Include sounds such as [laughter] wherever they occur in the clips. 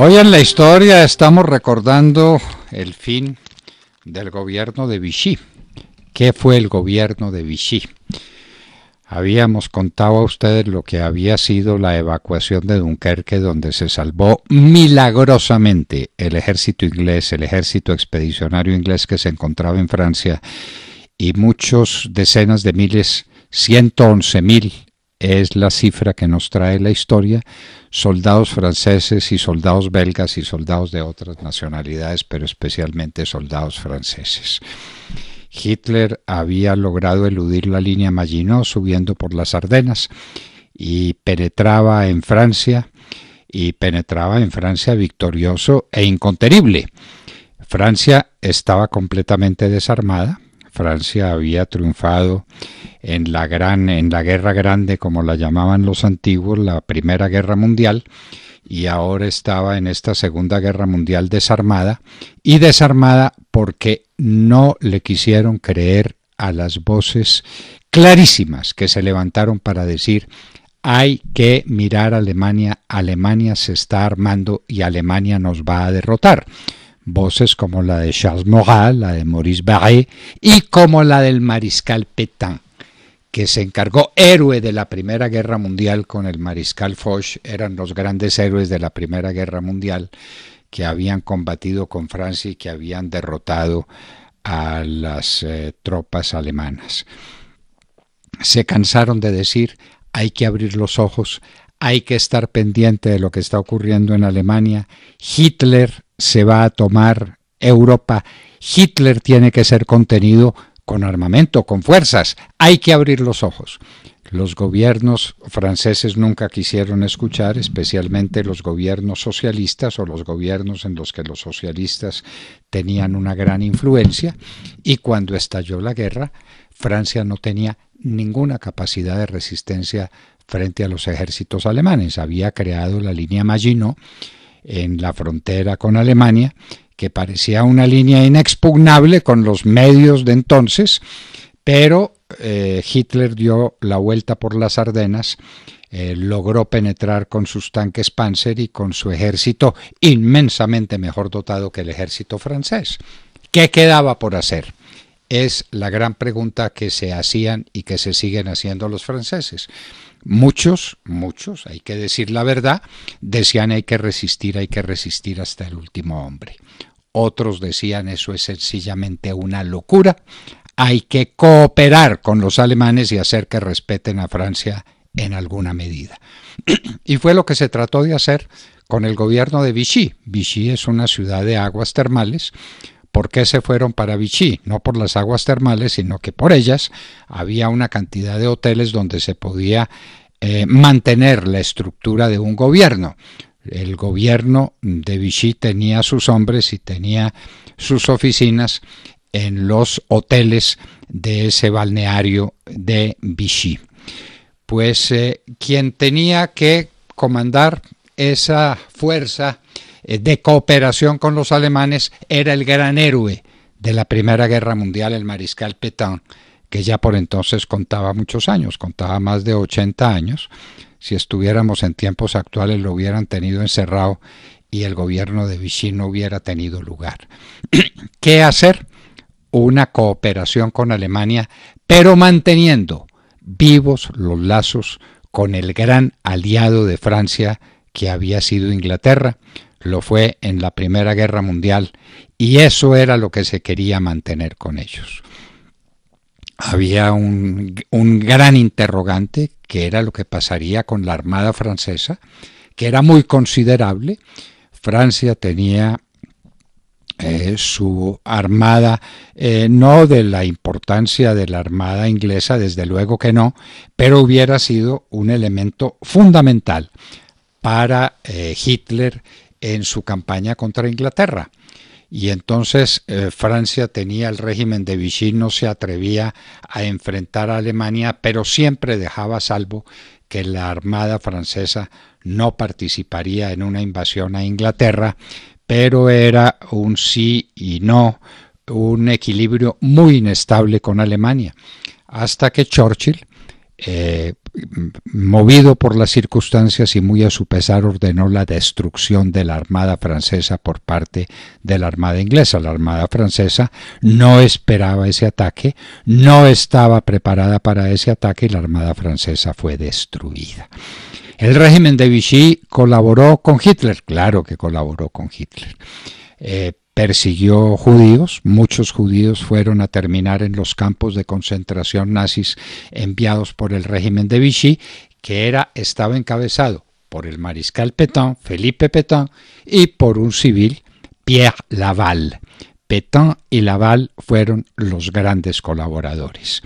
Hoy en la historia estamos recordando el fin del gobierno de Vichy. ¿Qué fue el gobierno de Vichy? Habíamos contado a ustedes lo que había sido la evacuación de Dunkerque, donde se salvó milagrosamente el ejército inglés, el ejército expedicionario inglés que se encontraba en Francia, y muchos decenas de miles, 111 mil es la cifra que nos trae la historia, soldados franceses y soldados belgas y soldados de otras nacionalidades, pero especialmente soldados franceses. Hitler había logrado eludir la línea Maginot subiendo por las Ardenas y penetraba en Francia y penetraba en Francia victorioso e incontenible. Francia estaba completamente desarmada, Francia había triunfado en la gran en la guerra grande como la llamaban los antiguos, la Primera Guerra Mundial y ahora estaba en esta Segunda Guerra Mundial desarmada y desarmada porque no le quisieron creer a las voces clarísimas que se levantaron para decir hay que mirar a Alemania, Alemania se está armando y Alemania nos va a derrotar voces como la de Charles Morat, la de Maurice Barré y como la del mariscal Pétain, que se encargó héroe de la Primera Guerra Mundial con el mariscal Foch, eran los grandes héroes de la Primera Guerra Mundial que habían combatido con Francia y que habían derrotado a las eh, tropas alemanas. Se cansaron de decir hay que abrir los ojos, hay que estar pendiente de lo que está ocurriendo en Alemania. Hitler se va a tomar Europa. Hitler tiene que ser contenido con armamento, con fuerzas. Hay que abrir los ojos. Los gobiernos franceses nunca quisieron escuchar, especialmente los gobiernos socialistas o los gobiernos en los que los socialistas tenían una gran influencia, y cuando estalló la guerra, Francia no tenía ninguna capacidad de resistencia frente a los ejércitos alemanes. Había creado la línea Maginot, en la frontera con Alemania, que parecía una línea inexpugnable con los medios de entonces, pero eh, Hitler dio la vuelta por las Ardenas, eh, logró penetrar con sus tanques Panzer y con su ejército inmensamente mejor dotado que el ejército francés. ¿Qué quedaba por hacer? Es la gran pregunta que se hacían y que se siguen haciendo los franceses. Muchos, muchos, hay que decir la verdad, decían hay que resistir, hay que resistir hasta el último hombre. Otros decían eso es sencillamente una locura, hay que cooperar con los alemanes y hacer que respeten a Francia en alguna medida. [clears throat] Y fue lo que se trató de hacer con el gobierno de Vichy. Vichy es una ciudad de aguas termales ¿Por qué se fueron para Vichy? No por las aguas termales, sino que por ellas había una cantidad de hoteles donde se podía eh, mantener la estructura de un gobierno. El gobierno de Vichy tenía sus hombres y tenía sus oficinas en los hoteles de ese balneario de Vichy. Pues eh, quien tenía que comandar esa fuerza eh, de cooperación con los alemanes era el gran héroe de la Primera Guerra Mundial, el mariscal Petain, que ya por entonces contaba muchos años, contaba más de 80 años. Si estuviéramos en tiempos actuales lo hubieran tenido encerrado y el gobierno de Vichy no hubiera tenido lugar. [clears throat] ¿Qué hacer? Una cooperación con Alemania, pero manteniendo vivos los lazos con el gran aliado de Francia que había sido Inglaterra, lo fue en la Primera Guerra Mundial y eso era lo que se quería mantener con ellos. Había un, gran interrogante que era lo que pasaría con la Armada Francesa, que era muy considerable. Francia tenía eh, su armada, eh, no de la importancia de la armada inglesa, desde luego que no, pero hubiera sido un elemento fundamental para eh, Hitler en su campaña contra Inglaterra. Y entonces eh, Francia tenía el régimen de Vichy, no se atrevía a enfrentar a Alemania, pero siempre dejaba a salvo que la Armada francesa no participaría en una invasión a Inglaterra, pero era un sí y no, un equilibrio muy inestable con Alemania, hasta que Churchill eh, movido por las circunstancias y muy a su pesar ordenó la destrucción de la Armada Francesa por parte de la Armada Inglesa. La Armada Francesa no esperaba ese ataque, no estaba preparada para ese ataque y la Armada Francesa fue destruida. El régimen de Vichy colaboró con Hitler, claro que colaboró con Hitler. Eh, persiguió judíos, muchos judíos fueron a terminar en los campos de concentración nazis enviados por el régimen de Vichy, que era, estaba encabezado por el mariscal Petain, Felipe Petain, y por un civil, Pierre Laval. Petain y Laval fueron los grandes colaboradores.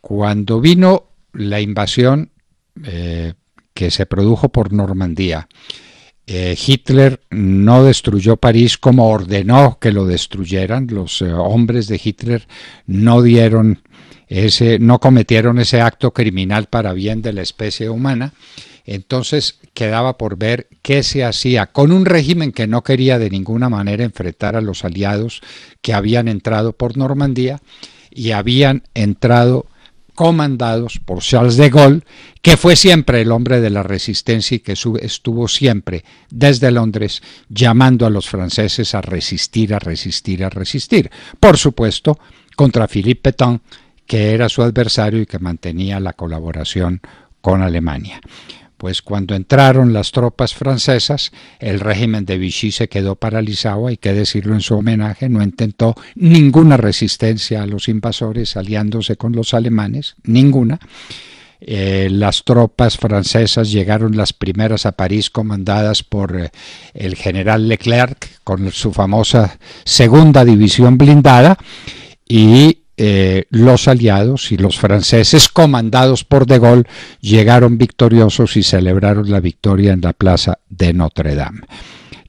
Cuando vino la invasión eh, que se produjo por Normandía, eh, Hitler no destruyó París como ordenó que lo destruyeran. Los eh, hombres de Hitler no dieron ese, no cometieron ese acto criminal para bien de la especie humana. Entonces quedaba por ver qué se hacía con un régimen que no quería de ninguna manera enfrentar a los aliados que habían entrado por Normandía y habían entrado comandados por Charles de Gaulle, que fue siempre el hombre de la resistencia y que estuvo siempre desde Londres llamando a los franceses a resistir, a resistir, a resistir. Por supuesto, contra Philippe Pétain, que era su adversario y que mantenía la colaboración con Alemania pues cuando entraron las tropas francesas, el régimen de Vichy se quedó paralizado, hay que decirlo en su homenaje, no intentó ninguna resistencia a los invasores aliándose con los alemanes, ninguna. Eh, las tropas francesas llegaron las primeras a París comandadas por eh, el general Leclerc con su famosa segunda división blindada y eh, los aliados y los franceses comandados por De Gaulle llegaron victoriosos y celebraron la victoria en la plaza de Notre Dame.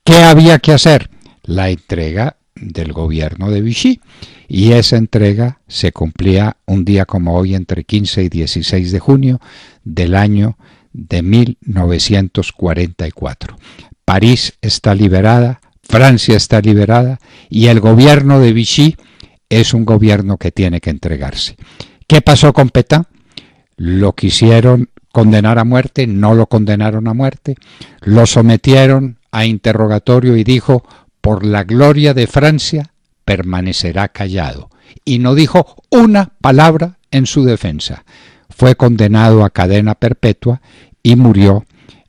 ¿Qué había que hacer? La entrega del gobierno de Vichy y esa entrega se cumplía un día como hoy entre 15 y 16 de junio del año de 1944. París está liberada, Francia está liberada y el gobierno de Vichy es un gobierno que tiene que entregarse. ¿Qué pasó con Petá? Lo quisieron condenar a muerte, no lo condenaron a muerte, lo sometieron a interrogatorio y dijo, por la gloria de Francia, permanecerá callado. Y no dijo una palabra en su defensa. Fue condenado a cadena perpetua y murió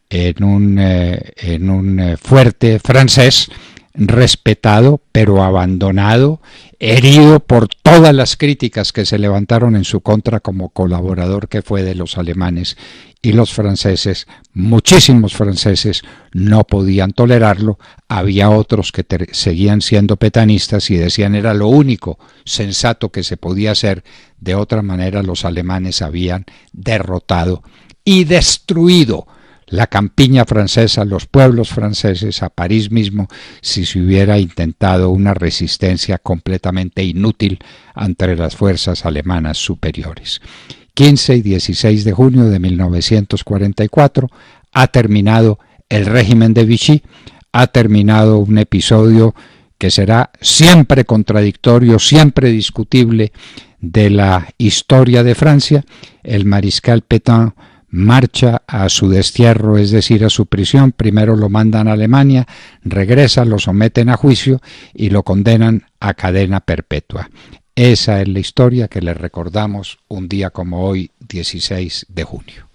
en un, eh, en un eh, fuerte francés respetado, pero abandonado, herido por todas las críticas que se levantaron en su contra como colaborador que fue de los alemanes y los franceses, muchísimos franceses no podían tolerarlo, había otros que seguían siendo petanistas y decían era lo único sensato que se podía hacer, de otra manera los alemanes habían derrotado y destruido la campiña francesa, los pueblos franceses, a París mismo, si se hubiera intentado una resistencia completamente inútil entre las fuerzas alemanas superiores. 15 y 16 de junio de 1944 ha terminado el régimen de Vichy, ha terminado un episodio que será siempre contradictorio, siempre discutible de la historia de Francia. El mariscal Pétain marcha a su destierro, es decir, a su prisión. Primero lo mandan a Alemania, regresa, lo someten a juicio y lo condenan a cadena perpetua. Esa es la historia que les recordamos un día como hoy, 16 de junio.